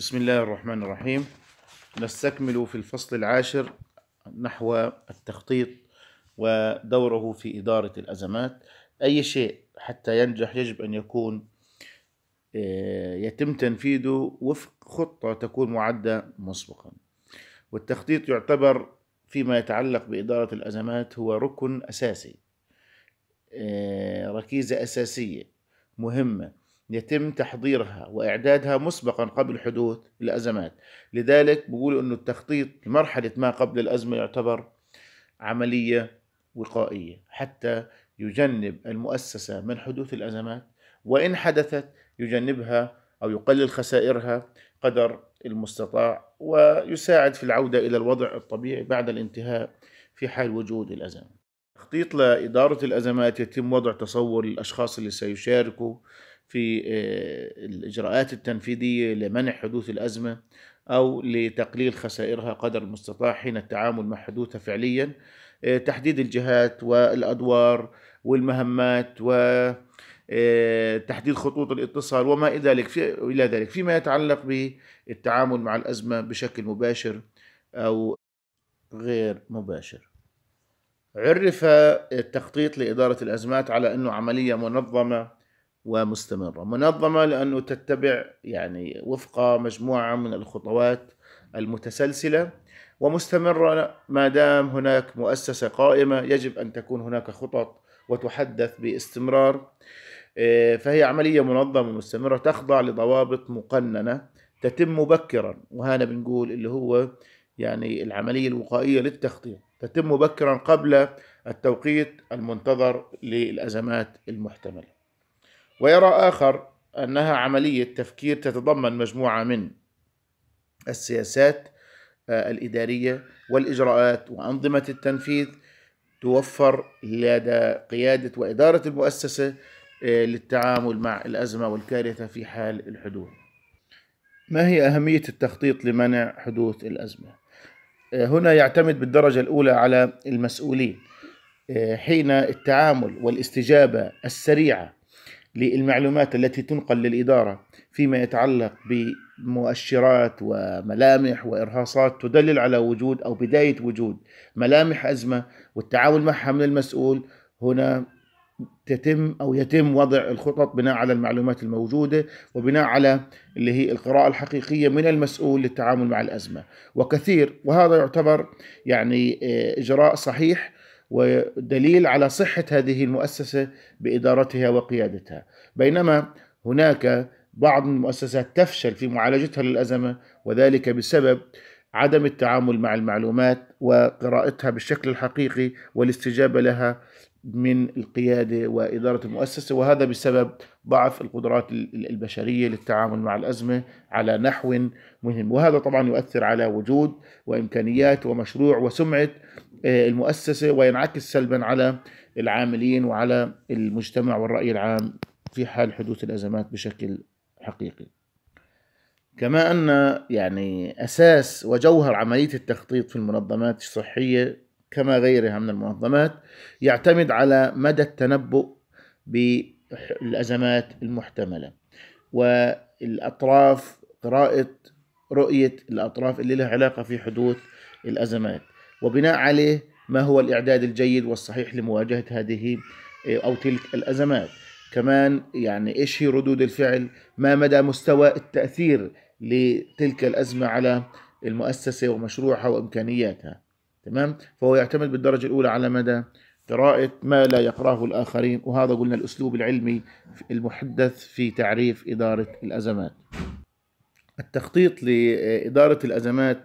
بسم الله الرحمن الرحيم نستكمل في الفصل العاشر نحو التخطيط ودوره في إدارة الأزمات أي شيء حتى ينجح يجب أن يكون آه، يتم تنفيذه وفق خطة تكون معدة مسبقا والتخطيط يعتبر فيما يتعلق بإدارة الأزمات هو ركن أساسي آه، ركيزة أساسية مهمة يتم تحضيرها وإعدادها مسبقا قبل حدوث الأزمات لذلك بقولوا أنه التخطيط لمرحلة ما قبل الأزمة يعتبر عملية وقائية حتى يجنب المؤسسة من حدوث الأزمات وإن حدثت يجنبها أو يقلل خسائرها قدر المستطاع ويساعد في العودة إلى الوضع الطبيعي بعد الانتهاء في حال وجود الأزمة تخطيط لإدارة الأزمات يتم وضع تصور للأشخاص اللي سيشاركوا في آه، الإجراءات التنفيذية لمنع حدوث الأزمة أو لتقليل خسائرها قدر المستطاع حين التعامل مع حدوثها فعليا آه، تحديد الجهات والأدوار والمهمات و آه، تحديد خطوط الاتصال وما الى ذلك في الى ذلك فيما يتعلق بالتعامل مع الازمه بشكل مباشر او غير مباشر. عرف التخطيط لاداره الازمات على انه عمليه منظمه ومستمرة منظمة لأنه تتبع يعني وفق مجموعة من الخطوات المتسلسلة ومستمرة ما دام هناك مؤسسة قائمة يجب أن تكون هناك خطط وتحدث باستمرار آه، فهي عملية منظمة مستمرة تخضع لضوابط مقننة تتم مبكرا وهنا بنقول اللي هو يعني العملية الوقائية للتخطيط تتم مبكرا قبل التوقيت المنتظر للأزمات المحتملة ويرى آخر أنها عملية تفكير تتضمن مجموعة من السياسات آه، الإدارية والإجراءات وأنظمة التنفيذ توفر لدى قيادة وإدارة المؤسسة آه، للتعامل مع الأزمة والكارثة في حال الحدوث. ما هي أهمية التخطيط لمنع حدوث الأزمة؟ آه، هنا يعتمد بالدرجة الأولى على المسؤولين حين التعامل والاستجابة السريعة للمعلومات التي تنقل للإدارة فيما يتعلق بمؤشرات وملامح وإرهاصات تدلل على وجود أو بداية وجود ملامح أزمة والتعامل معها من المسؤول هنا تتم أو يتم وضع الخطط بناء على المعلومات الموجودة وبناء على اللي هي القراءة الحقيقية من المسؤول للتعامل مع الأزمة وكثير وهذا يعتبر يعني آه، إجراء صحيح ودليل على صحة هذه المؤسسة بإدارتها وقيادتها بينما هناك بعض المؤسسات تفشل في معالجتها للأزمة وذلك بسبب عدم التعامل مع المعلومات وقراءتها بالشكل الحقيقي والاستجابة لها من القيادة وإدارة المؤسسة وهذا بسبب ضعف القدرات البشرية للتعامل مع الأزمة على نحو مهم وهذا طبعا يؤثر على وجود وإمكانيات ومشروع وسمعة آه، المؤسسة وينعكس سلبا على العاملين وعلى المجتمع والرأي العام في حال حدوث الأزمات بشكل حقيقي كما أن يعني أساس وجوهر عملية التخطيط في المنظمات الصحية كما غيرها من المنظمات يعتمد على مدى التنبؤ بالأزمات المحتملة والأطراف قراءة رؤية الأطراف اللي لها علاقة في حدوث الأزمات وبناء عليه ما هو الإعداد الجيد والصحيح لمواجهة هذه إيه، أو تلك الأزمات كمان يعني إيش هي ردود الفعل ما مدى مستوى التأثير لتلك الأزمة على المؤسسة ومشروعها وإمكانياتها تمام فهو يعتمد بالدرجة الأولى على مدى قراءة ما لا يقراه الآخرين وهذا قلنا الأسلوب العلمي المحدث في تعريف إدارة الأزمات التخطيط لإدارة الأزمات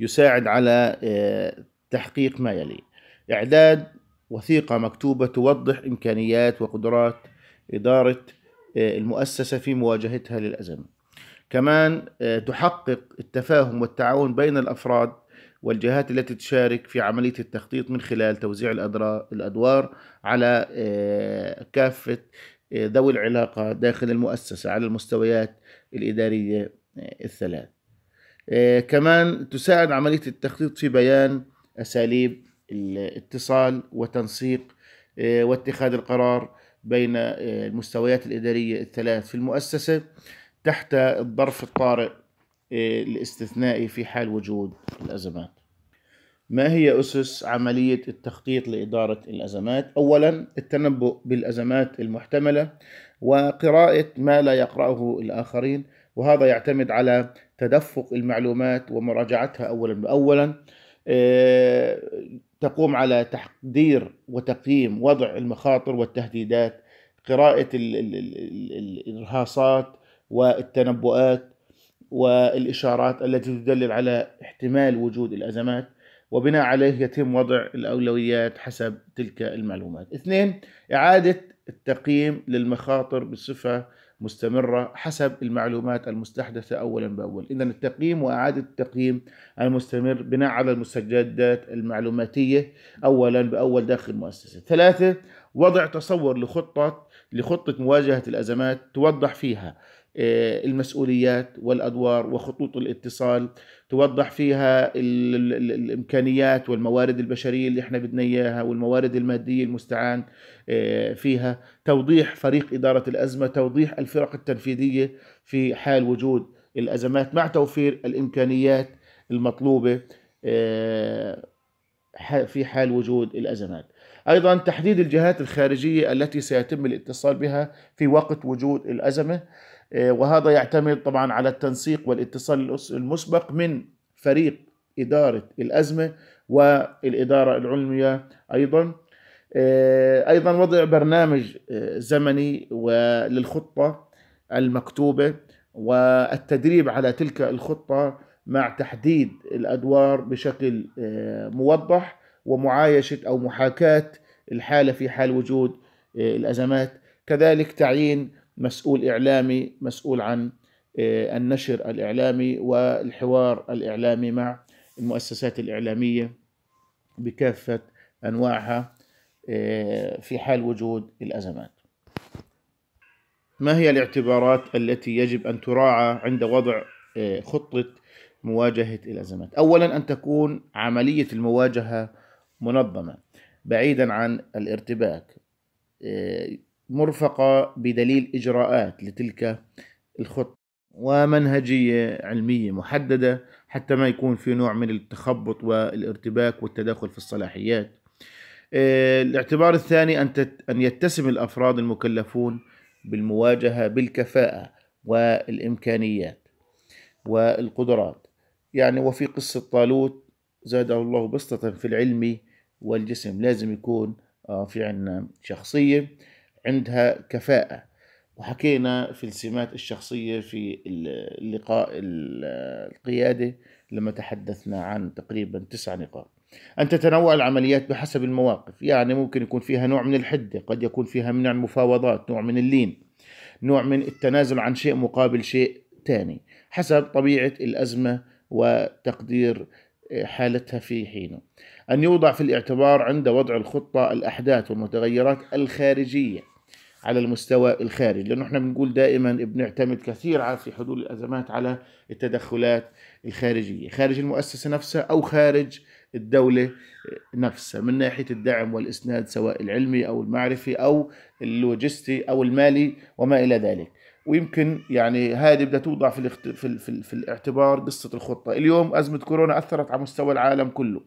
يساعد على إيه، تحقيق ما يلي إعداد وثيقة مكتوبة توضح إمكانيات وقدرات إدارة آه، المؤسسة في مواجهتها للأزمة كمان آه، تحقق التفاهم والتعاون بين الأفراد والجهات التي تشارك في عملية التخطيط من خلال توزيع الأدوار على آه، كافة ذوي العلاقة داخل المؤسسة على المستويات الإدارية الثلاث كمان تساعد عملية التخطيط في بيان اساليب الاتصال وتنسيق آه، واتخاذ القرار بين آه، المستويات الاداريه الثلاث في المؤسسه تحت الظرف الطارئ آه، الاستثنائي في حال وجود الازمات. ما هي اسس عمليه التخطيط لاداره الازمات؟ اولا التنبؤ بالازمات المحتمله وقراءه ما لا يقراه الاخرين وهذا يعتمد على تدفق المعلومات ومراجعتها اولا باولا آه، تقوم على تحضير وتقييم وضع المخاطر والتهديدات قراءة الإرهاصات والتنبؤات والإشارات التي تدلل على احتمال وجود الأزمات وبناء عليه يتم وضع الأولويات حسب تلك المعلومات اثنين إعادة التقييم للمخاطر بصفة مستمرة حسب المعلومات المستحدثة أولا بأول إذا التقييم وإعادة التقييم المستمر بناء على المستجدات المعلوماتية أولا بأول داخل المؤسسة ثلاثة وضع تصور لخطة لخطة مواجهة الأزمات توضح فيها آه، المسؤوليات والأدوار وخطوط الاتصال توضح فيها الامكانيات والموارد البشريه اللي احنا بدنا اياها والموارد الماديه المستعان آه، فيها توضيح فريق اداره الازمه توضيح الفرق التنفيذيه في حال وجود الازمات مع توفير الامكانيات المطلوبه آه، في حال وجود الازمات أيضا تحديد الجهات الخارجية التي سيتم الاتصال بها في وقت وجود الأزمة آه، وهذا يعتمد طبعا على التنسيق والاتصال المسبق من فريق إدارة الأزمة والإدارة العلمية أيضا آه، أيضا وضع برنامج آه، زمني للخطة المكتوبة والتدريب على تلك الخطة مع تحديد الأدوار بشكل موضح ومعايشة أو محاكاة الحالة في حال وجود آه، الأزمات كذلك تعيين مسؤول إعلامي مسؤول عن آه، النشر الإعلامي والحوار الإعلامي مع المؤسسات الإعلامية بكافة أنواعها آه، في حال وجود الأزمات ما هي الاعتبارات التي يجب أن تراعى عند وضع خطة مواجهة الأزمات؟ أولا أن تكون عملية المواجهة منظمة بعيدا عن الارتباك آه، مرفقة بدليل إجراءات لتلك الخطة ومنهجية علمية محددة حتى ما يكون في نوع من التخبط والارتباك والتدخل في الصلاحيات آه، الاعتبار الثاني أن, أن يتسم الأفراد المكلفون بالمواجهة بالكفاءة والإمكانيات والقدرات يعني وفي قصة طالوت زاده الله بسطة في العلم والجسم لازم يكون آه، في عنا شخصية عندها كفاءة وحكينا في السمات الشخصية في اللقاء القيادة لما تحدثنا عن تقريبا تسع نقاط أن تتنوع العمليات بحسب المواقف يعني ممكن يكون فيها نوع من الحدة قد يكون فيها من المفاوضات نوع من اللين نوع من التنازل عن شيء مقابل شيء تاني حسب طبيعة الأزمة وتقدير حالتها في حينه أن يوضع في الاعتبار عند وضع الخطة الأحداث والمتغيرات الخارجية على المستوى الخارجي لأنه احنا بنقول دائما بنعتمد كثير في حدود الأزمات على التدخلات الخارجية خارج المؤسسة نفسها أو خارج الدولة نفسها من ناحية الدعم والإسناد سواء العلمي أو المعرفي أو اللوجستي أو المالي وما إلى ذلك ويمكن يعني هذه بدها توضع في, الاخت... في, ال... في, ال... في الاعتبار قصه الخطه، اليوم ازمه كورونا اثرت على مستوى العالم كله.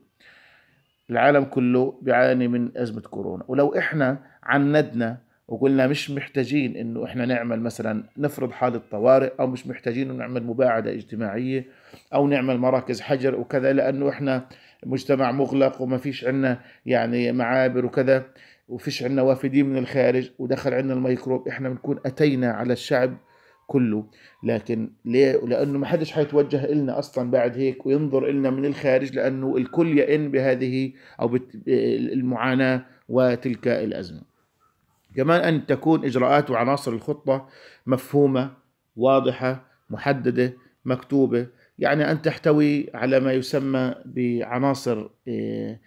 العالم كله بيعاني من ازمه كورونا، ولو احنا عندنا وقلنا مش محتاجين انه احنا نعمل مثلا نفرض حاله طوارئ او مش محتاجين انه نعمل مباعده اجتماعيه او نعمل مراكز حجر وكذا لانه احنا مجتمع مغلق وما فيش عندنا يعني معابر وكذا وفيش عندنا وافدين من الخارج ودخل عندنا الميكروب احنا بنكون اتينا على الشعب كله لكن ليه لانه ما حدش حيتوجه إلنا اصلا بعد هيك وينظر إلنا من الخارج لانه الكل يئن بهذه او بت... المعاناه وتلك الازمه كمان ان تكون اجراءات وعناصر الخطه مفهومه واضحه محدده مكتوبه يعني ان تحتوي على ما يسمى بعناصر آه،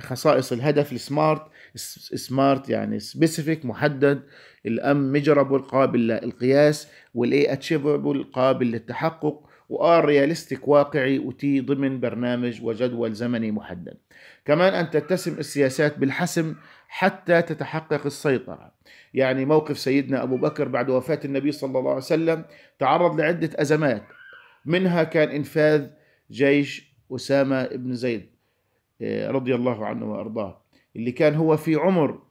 خصائص الهدف السمارت سمارت يعني سبيسيفيك محدد الام ميجرابل قابل للقياس والاي اتشيفبل قابل للتحقق وار رياليستيك واقعي وتي ضمن برنامج وجدول زمني محدد كمان ان تتسم السياسات بالحسم حتى تتحقق السيطره يعني موقف سيدنا ابو بكر بعد وفاه النبي صلى الله عليه وسلم تعرض لعده ازمات منها كان انفاذ جيش اسامه بن زيد آه، رضي الله عنه وارضاه اللي كان هو في عمر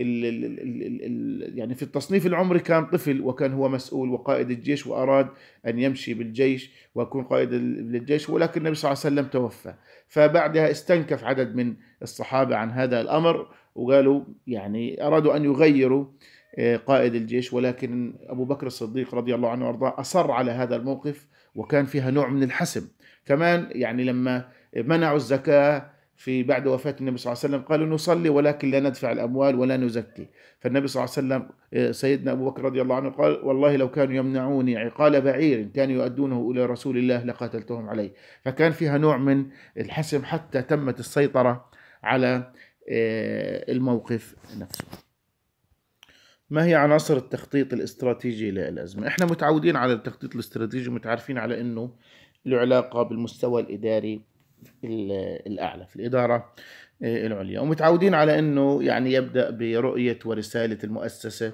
ال ال ال الـ يعني في التصنيف العمري كان طفل وكان هو مسؤول وقائد الجيش واراد ان يمشي بالجيش ويكون قائد للجيش ولكن النبي صلى الله عليه وسلم توفى فبعدها استنكف عدد من الصحابه عن هذا الامر وقالوا يعني ارادوا ان يغيروا آه، قائد الجيش ولكن ابو بكر الصديق رضي الله عنه وارضاه اصر على هذا الموقف وكان فيها نوع من الحسم كمان يعني لما منعوا الزكاه في بعد وفاة النبي صلى الله عليه وسلم قالوا نصلي ولكن لا ندفع الأموال ولا نزكي فالنبي صلى الله عليه وسلم آه، سيدنا أبو بكر رضي الله عنه قال والله لو كانوا يمنعوني عقال بعير كانوا يؤدونه إلى رسول الله لقاتلتهم عليه فكان فيها نوع من الحسم حتى تمت السيطرة على آه، الموقف نفسه ما هي عناصر التخطيط الاستراتيجي للأزمة؟ احنا متعودين على التخطيط الاستراتيجي متعرفين على انه له علاقة بالمستوى الإداري الاعلى في الاداره آه، العليا ومتعودين على انه يعني يبدا برؤيه ورساله المؤسسه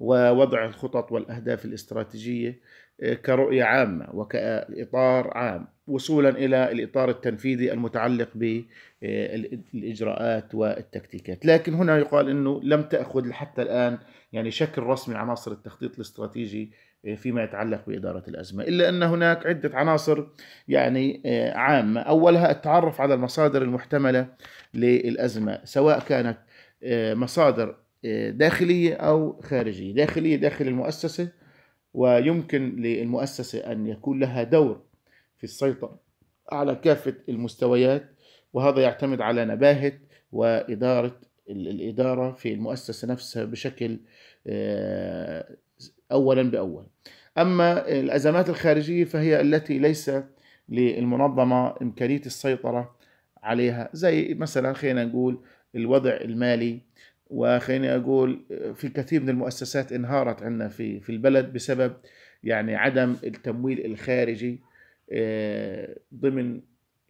ووضع الخطط والاهداف الاستراتيجيه آه، كرؤيه عامه وكاطار عام وصولا الى الاطار التنفيذي المتعلق بالاجراءات آه، والتكتيكات، لكن هنا يقال انه لم تاخذ حتى الان يعني شكل رسمي عناصر التخطيط الاستراتيجي فيما يتعلق بإدارة الأزمة إلا أن هناك عدة عناصر يعني آه، عامة أولها التعرف على المصادر المحتملة للأزمة سواء كانت آه، مصادر آه، داخلية أو خارجية داخلية داخل المؤسسة ويمكن للمؤسسة أن يكون لها دور في السيطرة على كافة المستويات وهذا يعتمد على نباهة وإدارة الإدارة في المؤسسة نفسها بشكل أولا بأول أما الأزمات الخارجية فهي التي ليس للمنظمة إمكانية السيطرة عليها زي مثلا خلينا نقول الوضع المالي وخليني أقول في كثير من المؤسسات انهارت عندنا في في البلد بسبب يعني عدم التمويل الخارجي آه، ضمن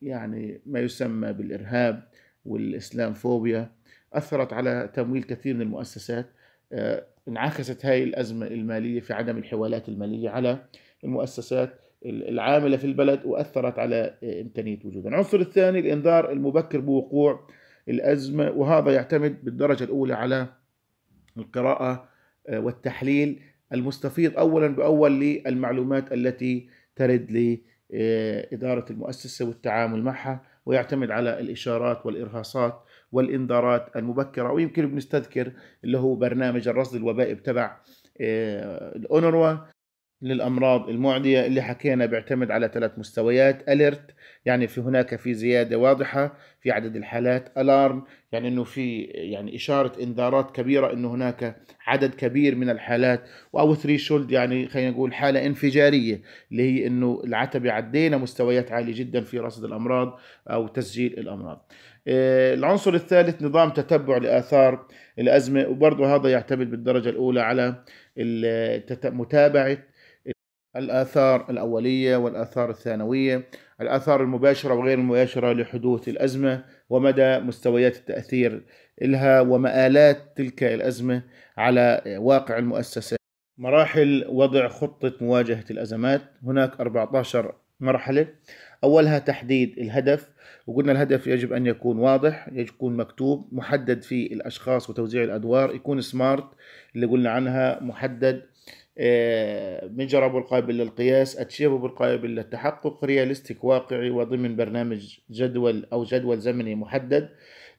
يعني ما يسمى بالإرهاب والإسلام فوبيا أثرت على تمويل كثير من المؤسسات آه، انعكست هذه الأزمة المالية في عدم الحوالات المالية على المؤسسات العاملة في البلد وأثرت على آه، إمكانية وجودها العنصر الثاني الإنذار المبكر بوقوع الأزمة وهذا يعتمد بالدرجة الأولى على القراءة آه، والتحليل المستفيض أولا بأول للمعلومات التي ترد لإدارة آه، المؤسسة والتعامل معها ويعتمد على الإشارات والإرهاصات والإنذارات المبكرة ويمكن بنستذكر اللي هو برنامج الرصد الوبائي تبع آه، الأونروا للأمراض المعدية اللي حكينا بيعتمد على ثلاث مستويات أليرت يعني في هناك في زيادة واضحة في عدد الحالات ألارم يعني أنه في يعني إشارة إنذارات كبيرة أنه هناك عدد كبير من الحالات أو ثري شولد يعني خلينا نقول حالة انفجارية اللي هي أنه العتبة عدينا مستويات عالية جدا في رصد الأمراض أو تسجيل الأمراض آه، العنصر الثالث نظام تتبع لآثار الأزمة وبرضه هذا يعتمد بالدرجة الأولى على متابعة الآثار الأولية والآثار الثانوية الآثار المباشرة وغير المباشرة لحدوث الأزمة ومدى مستويات التأثير لها ومآلات تلك الأزمة على واقع المؤسسة مراحل وضع خطة مواجهة الأزمات هناك 14 مرحلة أولها تحديد الهدف وقلنا الهدف يجب أن يكون واضح يجب يكون مكتوب محدد في الأشخاص وتوزيع الأدوار يكون سمارت اللي قلنا عنها محدد آه، مجرب القابل للقياس اتشيفبل قابل للتحقق رياليستيك واقعي وضمن برنامج جدول او جدول زمني محدد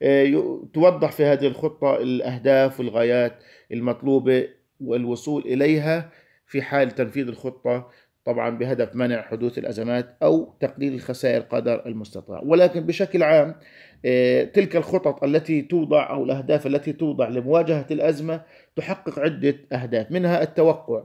آه، توضح في هذه الخطة الأهداف والغايات المطلوبة والوصول إليها في حال تنفيذ الخطة طبعا بهدف منع حدوث الأزمات أو تقليل الخسائر قدر المستطاع ولكن بشكل عام آه، تلك الخطط التي توضع أو الأهداف التي توضع لمواجهة الأزمة تحقق عدة أهداف منها التوقع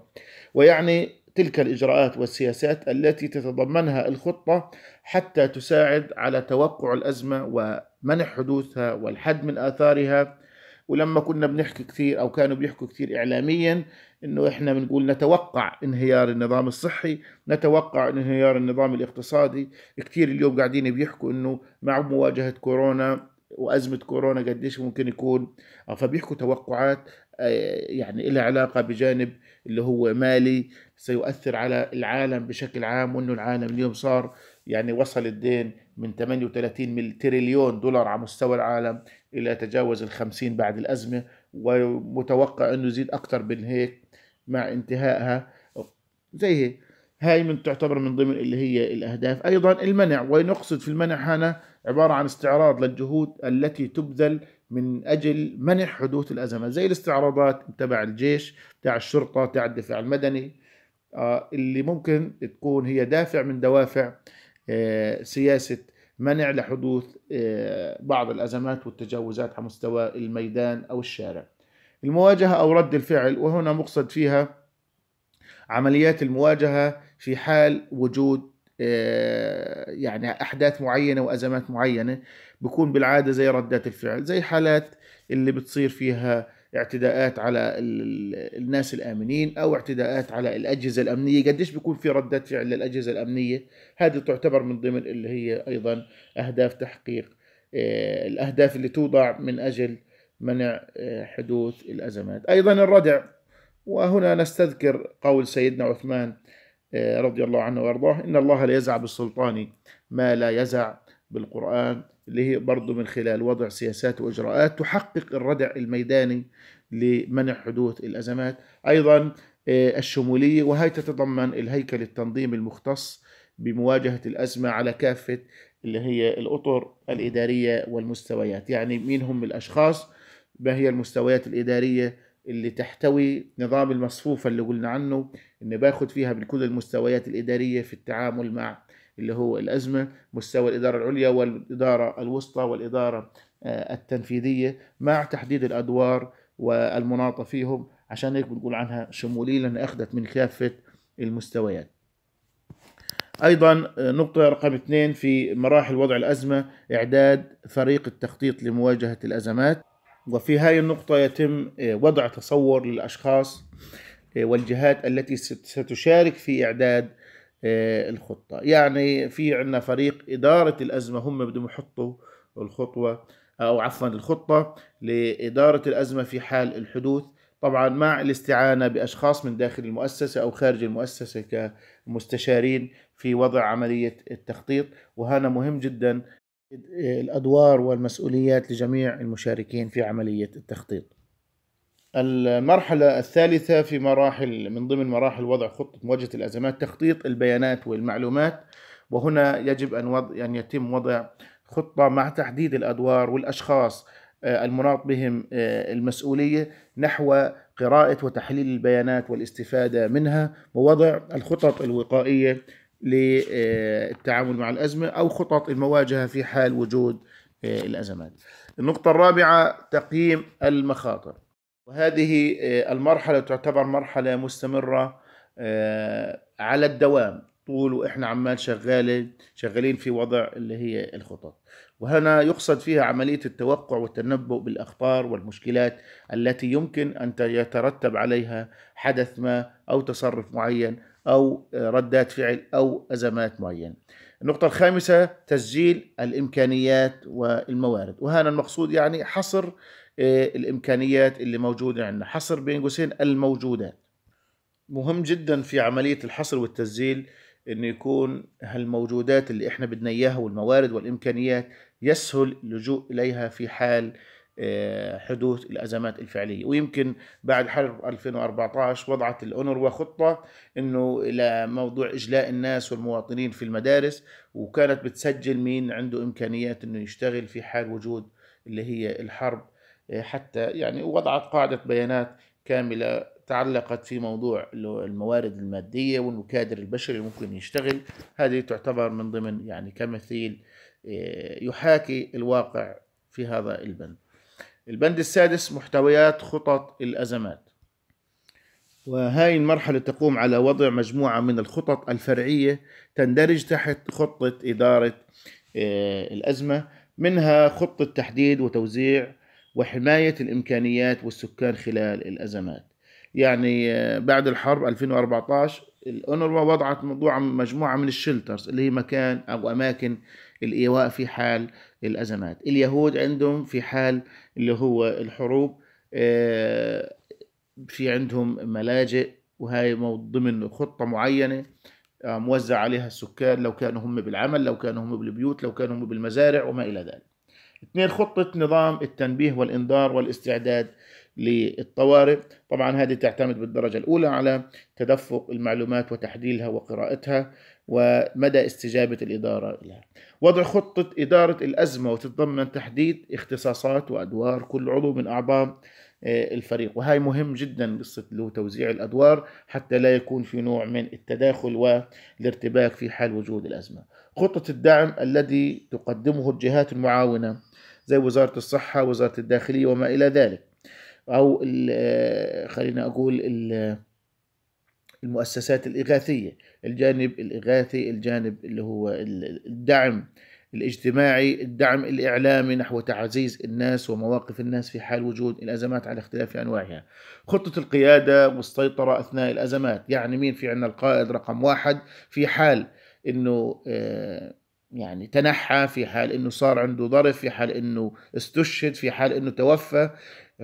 ويعني تلك الإجراءات والسياسات التي تتضمنها الخطة حتى تساعد على توقع الأزمة ومنع حدوثها والحد من آثارها ولما كنا بنحكي كثير أو كانوا بيحكوا كثير إعلاميا انه احنا بنقول نتوقع انهيار النظام الصحي، نتوقع انهيار النظام الاقتصادي، كثير اليوم قاعدين بيحكوا انه مع مواجهه كورونا وازمه كورونا قديش ممكن يكون فبيحكوا توقعات آه، يعني لها علاقه بجانب اللي هو مالي سيؤثر على العالم بشكل عام وانه العالم اليوم صار يعني وصل الدين من 38 تريليون دولار على مستوى العالم الى تجاوز ال 50 بعد الازمه ومتوقع انه يزيد اكثر من هيك مع انتهائها زي هاي من تعتبر من ضمن اللي هي الأهداف أيضا المنع ونقصد في المنع هنا عبارة عن استعراض للجهود التي تبذل من أجل منع حدوث الأزمة زي الاستعراضات تبع الجيش تاع الشرطة تاع الدفاع المدني آه، اللي ممكن تكون هي دافع من دوافع آه، سياسة منع لحدوث آه، بعض الأزمات والتجاوزات على مستوى الميدان أو الشارع المواجهة أو رد الفعل وهنا مقصد فيها عمليات المواجهة في حال وجود آه، يعني أحداث معينة وأزمات معينة بكون بالعادة زي ردات الفعل زي حالات اللي بتصير فيها اعتداءات على الناس الآمنين أو اعتداءات على الأجهزة الأمنية قديش بيكون في ردات فعل للأجهزة الأمنية هذه تعتبر من ضمن اللي هي أيضا أهداف تحقيق آه، الأهداف اللي توضع من أجل منع آه، حدوث الأزمات أيضا الردع وهنا نستذكر قول سيدنا عثمان آه، رضي الله عنه وارضاه إن الله ليزع بالسلطان ما لا يزع بالقرآن اللي هي برضه من خلال وضع سياسات وإجراءات تحقق الردع الميداني لمنع حدوث الأزمات أيضا آه، الشمولية وهي تتضمن الهيكل التنظيمي المختص بمواجهة الأزمة على كافة اللي هي الأطر الإدارية والمستويات يعني مين هم الأشخاص ما هي المستويات الإدارية اللي تحتوي نظام المصفوفة اللي قلنا عنه إن باخد فيها من كل المستويات الإدارية في التعامل مع اللي هو الأزمة مستوى الإدارة العليا والإدارة الوسطى والإدارة آه، التنفيذية مع تحديد الأدوار والمناطة فيهم عشان هيك بنقول عنها شمولية لأن أخذت من كافة المستويات ايضا آه، نقطة رقم اثنين في مراحل وضع الازمة اعداد فريق التخطيط لمواجهة الازمات وفي هذه النقطة يتم آه، وضع تصور للأشخاص آه، والجهات التي ستشارك في إعداد آه، الخطة يعني في عندنا فريق إدارة الأزمة هم بدهم يحطوا الخطوة أو عفوا الخطة لإدارة الأزمة في حال الحدوث طبعا مع الاستعانة بأشخاص من داخل المؤسسة أو خارج المؤسسة كمستشارين في وضع عملية التخطيط وهنا مهم جدا الأدوار والمسؤوليات لجميع المشاركين في عملية التخطيط. المرحلة الثالثة في مراحل من ضمن مراحل وضع خطة مواجهة الأزمات تخطيط البيانات والمعلومات وهنا يجب أن أن يتم وضع خطة مع تحديد الأدوار والأشخاص آه، المناط بهم آه، المسؤولية نحو قراءة وتحليل البيانات والاستفادة منها ووضع الخطط الوقائية للتعامل مع الأزمة أو خطط المواجهة في حال وجود آه، الأزمات النقطة الرابعة تقييم المخاطر وهذه آه، المرحلة تعتبر مرحلة مستمرة آه، على الدوام طول واحنا عمال شغاله شغالين في وضع اللي هي الخطط وهنا يقصد فيها عمليه التوقع والتنبؤ بالاخطار والمشكلات التي يمكن ان يترتب عليها حدث ما او تصرف معين او ردات فعل او ازمات معينه النقطة الخامسة تسجيل الإمكانيات والموارد وهنا المقصود يعني حصر آه، الإمكانيات اللي موجودة عندنا حصر بين قوسين الموجودات مهم جدا في عملية الحصر والتسجيل انه يكون هالموجودات اللي احنا بدنا اياها والموارد والامكانيات يسهل اللجوء اليها في حال آه، حدوث الازمات الفعليه ويمكن بعد حرب 2014 وضعت الاونروا خطه انه الى موضوع اجلاء الناس والمواطنين في المدارس وكانت بتسجل مين عنده امكانيات انه يشتغل في حال وجود اللي هي الحرب آه، حتى يعني وضعت قاعده بيانات كامله تعلقت في موضوع الموارد المادية والمكادر البشري اللي ممكن يشتغل هذه تعتبر من ضمن يعني كمثيل آه، يحاكي الواقع في هذا البند البند السادس محتويات خطط الأزمات وهاي المرحلة تقوم على وضع مجموعة من الخطط الفرعية تندرج تحت خطة إدارة آه، الأزمة منها خطة تحديد وتوزيع وحماية الإمكانيات والسكان خلال الأزمات يعني آه، بعد الحرب 2014 الأونروا وضعت موضوع مجموعة من الشلترز اللي هي مكان أو أماكن الإيواء في حال الأزمات اليهود عندهم في حال اللي هو الحروب آه، في عندهم ملاجئ وهي ضمن خطة معينة آه، موزع عليها السكان لو كانوا هم بالعمل لو كانوا هم بالبيوت لو كانوا هم بالمزارع وما إلى ذلك اثنين خطة نظام التنبيه والإنذار والاستعداد للطوارئ طبعا هذه تعتمد بالدرجة الأولى على تدفق المعلومات وتحليلها وقراءتها ومدى استجابة الإدارة لها وضع خطة إدارة الأزمة وتتضمن تحديد اختصاصات وأدوار كل عضو من أعضاء آه، الفريق وهي مهم جدا قصة له توزيع الأدوار حتى لا يكون في نوع من التداخل والارتباك في حال وجود الأزمة خطة الدعم الذي تقدمه الجهات المعاونة زي وزارة الصحة وزارة الداخلية وما إلى ذلك او آه، خلينا اقول المؤسسات الاغاثيه الجانب الاغاثي الجانب اللي هو الدعم الاجتماعي الدعم الإعلامي نحو تعزيز الناس ومواقف الناس في حال وجود الأزمات على اختلاف أنواعها خطة القيادة والسيطرة أثناء الأزمات يعني مين في عندنا القائد رقم واحد في حال أنه آه، يعني تنحى في حال أنه صار عنده ظرف في حال أنه استشهد في حال أنه توفى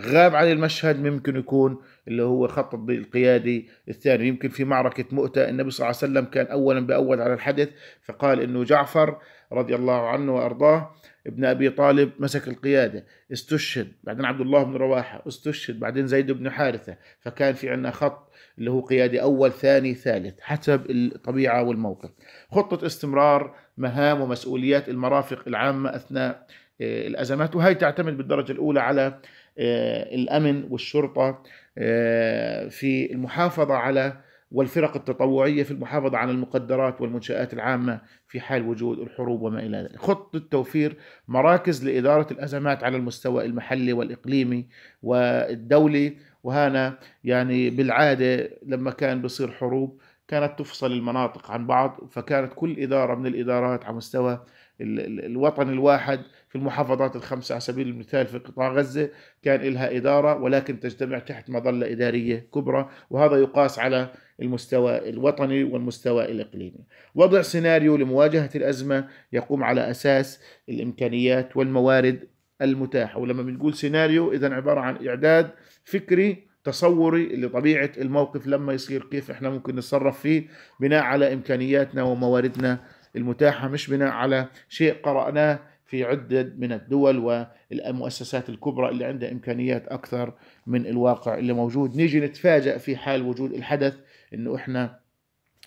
غاب عن المشهد ممكن يكون اللي هو خط القيادي الثاني يمكن في معركة مؤتة النبي صلى الله عليه وسلم كان أولا بأول على الحدث فقال إنه جعفر رضي الله عنه وأرضاه ابن أبي طالب مسك القيادة استشهد بعدين عبد الله بن رواحة استشهد بعدين زيد بن حارثة فكان في عندنا خط اللي هو قيادي أول ثاني ثالث حسب الطبيعة والموقف خطة استمرار مهام ومسؤوليات المرافق العامة أثناء آه، الأزمات وهي تعتمد بالدرجة الأولى على آه، الامن والشرطه آه، في المحافظه على والفرق التطوعيه في المحافظه على المقدرات والمنشات العامه في حال وجود الحروب وما الى ذلك. خطه توفير مراكز لاداره الازمات على المستوى المحلي والاقليمي والدولي وهنا يعني بالعاده لما كان بصير حروب كانت تفصل المناطق عن بعض فكانت كل اداره من الادارات على مستوى الوطن الواحد في المحافظات الخمسة على سبيل المثال في قطاع غزة كان لها إدارة ولكن تجتمع تحت مظلة إدارية كبرى وهذا يقاس على المستوى الوطني والمستوى الإقليمي وضع سيناريو لمواجهة الأزمة يقوم على أساس الإمكانيات والموارد المتاحة ولما بنقول سيناريو إذا عبارة عن إعداد فكري تصوري لطبيعة الموقف لما يصير كيف احنا ممكن نتصرف فيه بناء على إمكانياتنا ومواردنا المتاحة مش بناء على شيء قرأناه في عدة من الدول والمؤسسات الكبرى اللي عندها إمكانيات أكثر من الواقع اللي موجود نيجي نتفاجأ في حال وجود الحدث إنه إحنا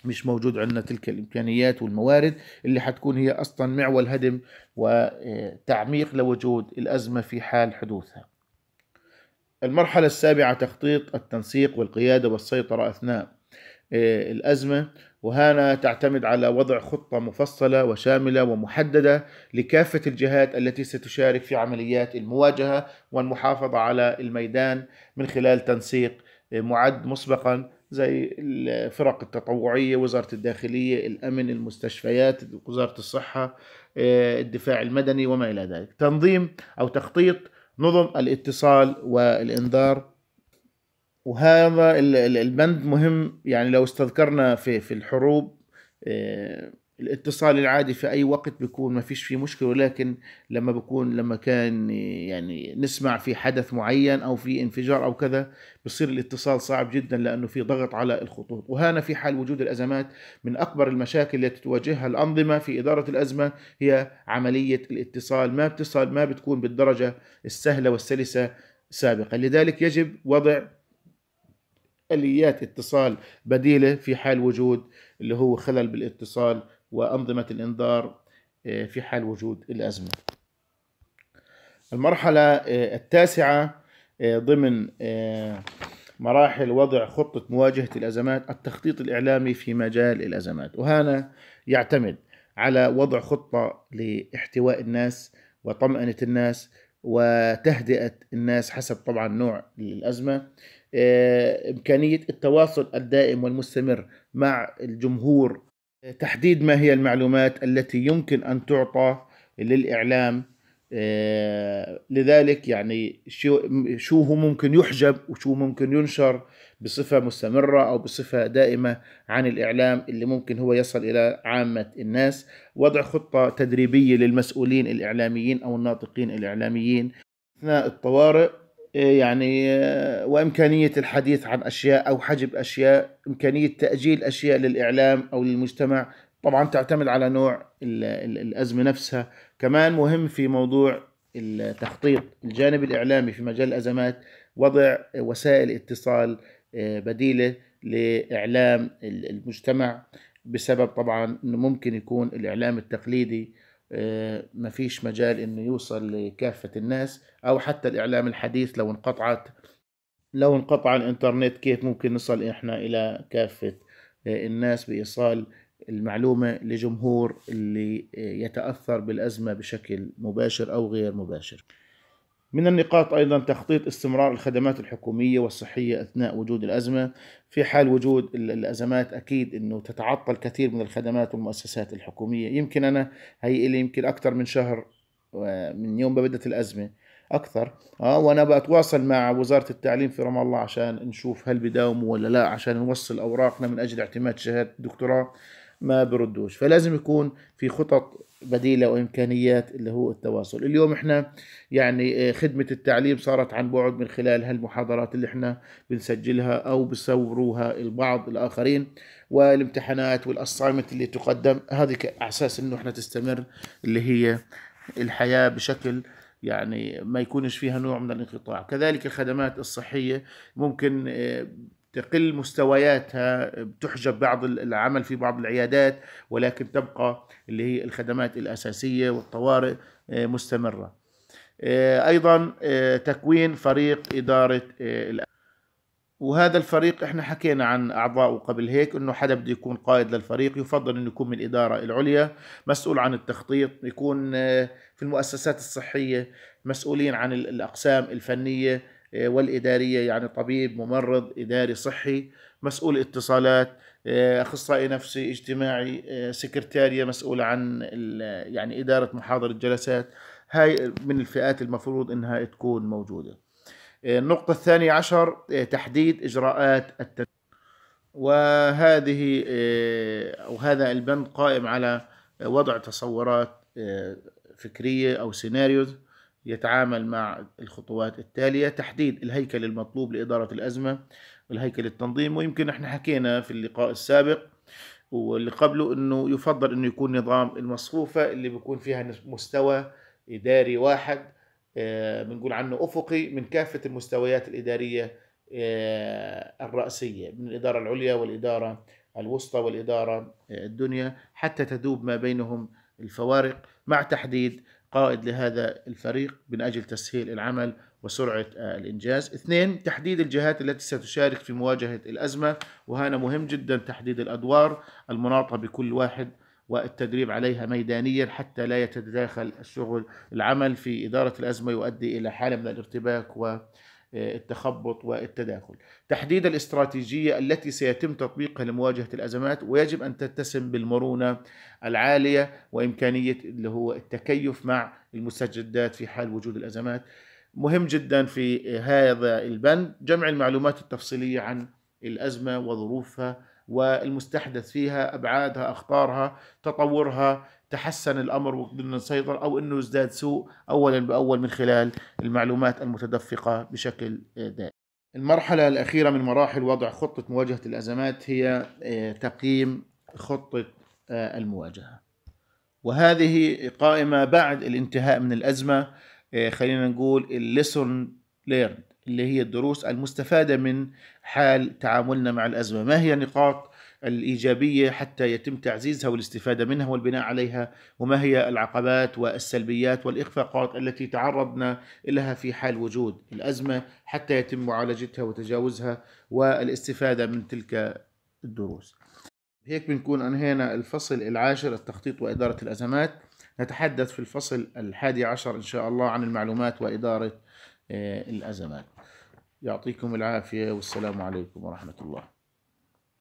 مش موجود عندنا تلك الإمكانيات والموارد اللي حتكون هي أصلا معول هدم وتعميق لوجود الأزمة في حال حدوثها المرحلة السابعة تخطيط التنسيق والقيادة والسيطرة أثناء آه، الأزمة وهنا تعتمد على وضع خطة مفصلة وشاملة ومحددة لكافة الجهات التي ستشارك في عمليات المواجهة والمحافظة على الميدان من خلال تنسيق معد مسبقا زي الفرق التطوعية وزارة الداخلية الأمن المستشفيات وزارة الصحة آه، الدفاع المدني وما إلى ذلك تنظيم أو تخطيط نظم الاتصال والإنذار وهذا البند مهم يعني لو استذكرنا في في الحروب آه، الاتصال العادي في اي وقت بيكون ما فيش فيه مشكله ولكن لما بكون لما كان يعني نسمع في حدث معين او في انفجار او كذا بصير الاتصال صعب جدا لانه في ضغط على الخطوط وهنا في حال وجود الازمات من اكبر المشاكل التي تواجهها الانظمه في اداره الازمه هي عمليه الاتصال ما بتصل ما بتكون بالدرجه السهله والسلسه سابقا لذلك يجب وضع اليات اتصال بديله في حال وجود اللي هو خلل بالاتصال وانظمه الانذار آه، في حال وجود الازمه. المرحله آه، التاسعه آه، ضمن مراحل وضع خطه مواجهه الازمات التخطيط الاعلامي في مجال الازمات وهنا يعتمد على وضع خطه لاحتواء الناس وطمأنه الناس وتهدئه الناس حسب طبعا نوع الازمه آه، إمكانية التواصل الدائم والمستمر مع الجمهور آه، تحديد ما هي المعلومات التي يمكن أن تعطى للإعلام آه، لذلك يعني شو هو ممكن يحجب وشو ممكن ينشر بصفه مستمره او بصفه دائمه عن الاعلام اللي ممكن هو يصل الى عامه الناس، وضع خطه تدريبيه للمسؤولين الاعلاميين او الناطقين الاعلاميين اثناء الطوارئ إيه، يعني آه، وامكانيه الحديث عن اشياء او حجب اشياء امكانيه تاجيل اشياء للاعلام او للمجتمع طبعا تعتمد على نوع الازمه نفسها كمان مهم في موضوع التخطيط الجانب الاعلامي في مجال الازمات وضع وسائل اتصال آه، بديله لاعلام المجتمع بسبب طبعا انه ممكن يكون الاعلام التقليدي مفيش مجال انه يوصل لكافة الناس او حتى الاعلام الحديث لو انقطعت لو انقطع الانترنت كيف ممكن نصل احنا الى كافة آه، الناس بايصال المعلومة لجمهور اللي آه، يتأثر بالأزمة بشكل مباشر أو غير مباشر من النقاط أيضا تخطيط استمرار الخدمات الحكومية والصحية أثناء وجود الأزمة في حال وجود الأزمات أكيد أنه تتعطل كثير من الخدمات والمؤسسات الحكومية يمكن أنا هي لي يمكن أكثر من شهر آه، من يوم ما بدأت الأزمة أكثر أه وأنا بتواصل مع وزارة التعليم في رام الله عشان نشوف هل بداوموا ولا لا عشان نوصل أوراقنا من أجل اعتماد شهادة الدكتوراه ما بردوش فلازم يكون في خطط بديله وامكانيات اللي هو التواصل اليوم احنا يعني آه، خدمه التعليم صارت عن بعد من خلال هالمحاضرات اللي احنا بنسجلها او بصوروها البعض الاخرين والامتحانات والاسايمنت اللي تقدم هذه اساس انه احنا تستمر اللي هي الحياه بشكل يعني ما يكونش فيها نوع من الانقطاع كذلك الخدمات الصحيه ممكن آه، تقل مستوياتها بتحجب بعض العمل في بعض العيادات ولكن تبقى اللي هي الخدمات الأساسية والطوارئ آه، مستمرة آه، أيضا آه، تكوين فريق إدارة وهذا الفريق احنا حكينا عن اعضائه قبل هيك انه حدا بده يكون قائد للفريق يفضل انه يكون من الاداره العليا مسؤول عن التخطيط يكون في المؤسسات الصحيه مسؤولين عن الاقسام الفنيه آه، والإدارية يعني طبيب ممرض إداري صحي مسؤول اتصالات آه، أخصائي نفسي اجتماعي آه، سكرتارية مسؤولة عن يعني إدارة محاضرة جلسات هاي من الفئات المفروض إنها تكون موجودة النقطة الثانية عشر تحديد إجراءات التنمية وهذه أو هذا البند قائم على وضع تصورات فكرية أو سيناريوز يتعامل مع الخطوات التالية تحديد الهيكل المطلوب لإدارة الأزمة والهيكل التنظيم ويمكن احنا حكينا في اللقاء السابق واللي قبله انه يفضل انه يكون نظام المصفوفة اللي بيكون فيها مستوى إداري واحد آه، بنقول عنه أفقي من كافة المستويات الإدارية آه، الرأسية من الإدارة العليا والإدارة الوسطى والإدارة آه، الدنيا حتى تذوب ما بينهم الفوارق مع تحديد قائد لهذا الفريق من أجل تسهيل العمل وسرعة آه، الإنجاز اثنين تحديد الجهات التي ستشارك في مواجهة الأزمة وهنا مهم جدا تحديد الأدوار المناطة بكل واحد والتدريب عليها ميدانيا حتى لا يتداخل الشغل العمل في إدارة الأزمة يؤدي إلى حالة من الارتباك و آه، التخبط والتداخل تحديد الاستراتيجية التي سيتم تطبيقها لمواجهة الأزمات ويجب أن تتسم بالمرونة العالية وإمكانية اللي هو التكيف مع المستجدات في حال وجود الأزمات مهم جدا في هذا البند جمع المعلومات التفصيلية عن الأزمة وظروفها والمستحدث فيها أبعادها أخطارها تطورها تحسن الامر وقدرنا نسيطر او انه ازداد سوء اولا باول من خلال المعلومات المتدفقه بشكل دائم. المرحله الاخيره من مراحل وضع خطه مواجهه الازمات هي آه، تقييم خطه آه، المواجهه. وهذه قائمه بعد الانتهاء من الازمه آه، خلينا نقول الليسون ليرند اللي هي الدروس المستفاده من حال تعاملنا مع الازمه، ما هي نقاط الإيجابية حتى يتم تعزيزها والاستفادة منها والبناء عليها وما هي العقبات والسلبيات والإخفاقات التي تعرضنا لها في حال وجود الأزمة حتى يتم معالجتها وتجاوزها والاستفادة من تلك الدروس هيك بنكون أنهينا الفصل العاشر التخطيط وإدارة الأزمات نتحدث في الفصل الحادي عشر إن شاء الله عن المعلومات وإدارة آه، الأزمات يعطيكم العافية والسلام عليكم ورحمة الله